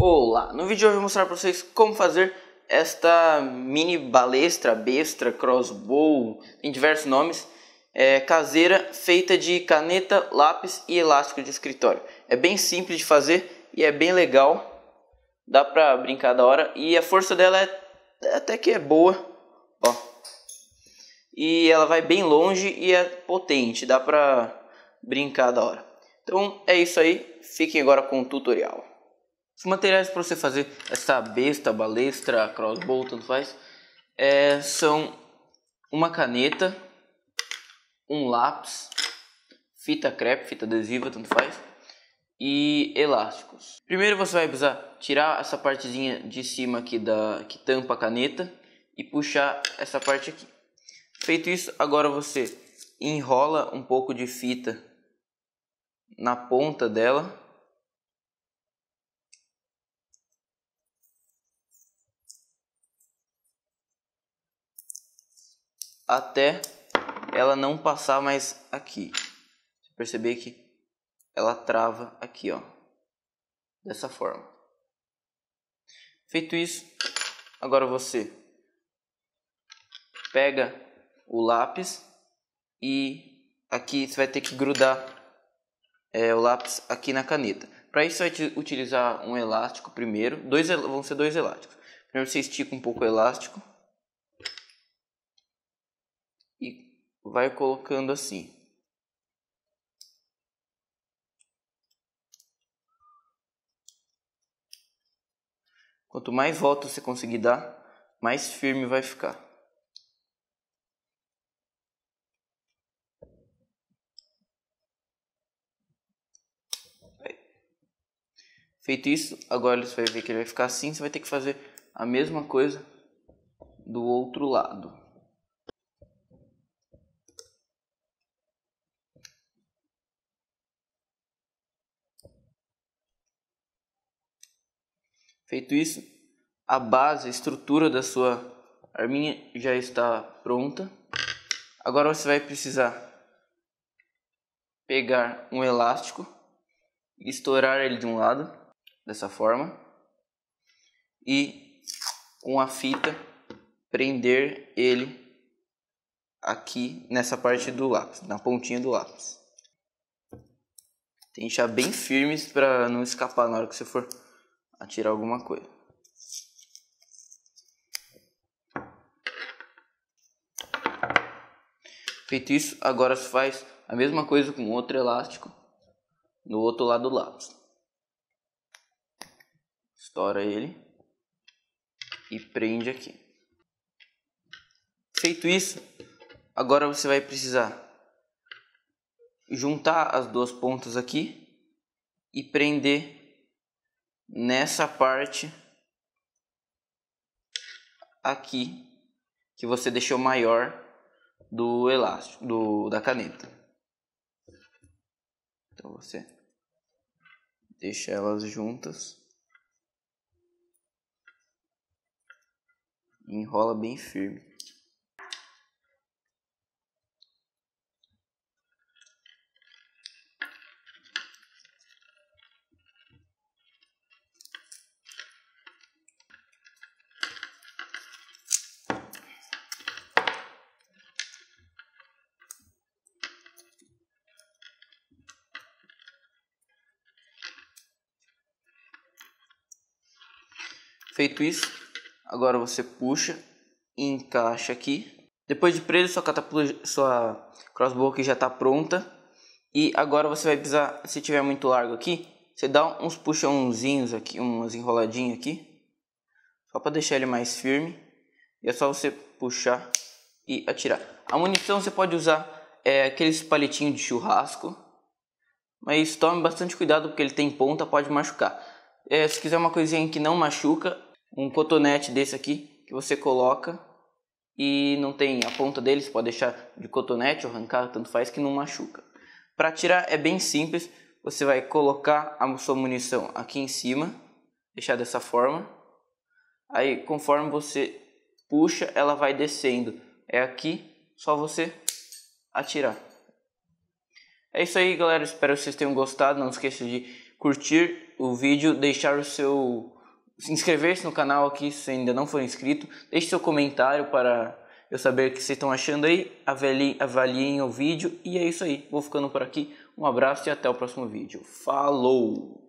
Olá, no vídeo de hoje eu vou mostrar para vocês como fazer esta mini balestra, bestra, crossbow, tem diversos nomes, é, caseira feita de caneta, lápis e elástico de escritório. É bem simples de fazer e é bem legal, dá para brincar da hora e a força dela é até que é boa, ó. E ela vai bem longe e é potente, dá para brincar da hora. Então é isso aí, fiquem agora com o tutorial. Os materiais para você fazer essa besta, balestra, crossbow, tanto faz, é, são uma caneta, um lápis, fita crepe, fita adesiva, tanto faz, e elásticos. Primeiro você vai precisar tirar essa partezinha de cima aqui da que tampa a caneta e puxar essa parte aqui. Feito isso, agora você enrola um pouco de fita na ponta dela até ela não passar mais aqui. Você perceber que ela trava aqui, ó. Dessa forma. Feito isso, agora você pega o lápis e aqui você vai ter que grudar é, o lápis aqui na caneta. Para isso você vai utilizar um elástico primeiro, dois vão ser dois elásticos. Primeiro você estica um pouco o elástico vai colocando assim. Quanto mais volta você conseguir dar, mais firme vai ficar. Feito isso, agora você vai ver que ele vai ficar assim. Você vai ter que fazer a mesma coisa do outro lado. Feito isso, a base, a estrutura da sua arminha já está pronta. Agora você vai precisar pegar um elástico e estourar ele de um lado, dessa forma, e com a fita prender ele aqui nessa parte do lápis, na pontinha do lápis. Tem que deixar bem firmes para não escapar na hora que você for atirar alguma coisa. Feito isso, agora se faz a mesma coisa com outro elástico no outro lado do lápis. Estoura ele e prende aqui. Feito isso, agora você vai precisar juntar as duas pontas aqui e prender nessa parte aqui que você deixou maior do elástico, do, da caneta. Então você deixa elas juntas. Enrola bem firme. Feito isso, agora você puxa e encaixa aqui. Depois de preso, sua catapulta, sua crossbow aqui já está pronta. E agora você vai precisar, se tiver muito largo aqui, você dá uns puxãozinhos aqui, uns enroladinhos aqui. Só para deixar ele mais firme. E é só você puxar e atirar. A munição você pode usar é, aqueles palitinhos de churrasco. Mas tome bastante cuidado porque ele tem ponta, pode machucar. É, se quiser uma coisinha que não machuca, um cotonete desse aqui que você coloca e não tem a ponta dele, você pode deixar de cotonete ou arrancar, tanto faz que não machuca. Para tirar é bem simples, você vai colocar a sua munição aqui em cima, deixar dessa forma. Aí conforme você puxa, ela vai descendo. É aqui, só você atirar. É isso aí, galera. Espero que vocês tenham gostado. Não esqueça de curtir o vídeo, deixar o seu se inscrever-se no canal aqui se ainda não for inscrito. Deixe seu comentário para eu saber o que vocês estão achando aí. Avaliem, avaliem o vídeo. E é isso aí. Vou ficando por aqui. Um abraço e até o próximo vídeo. Falou!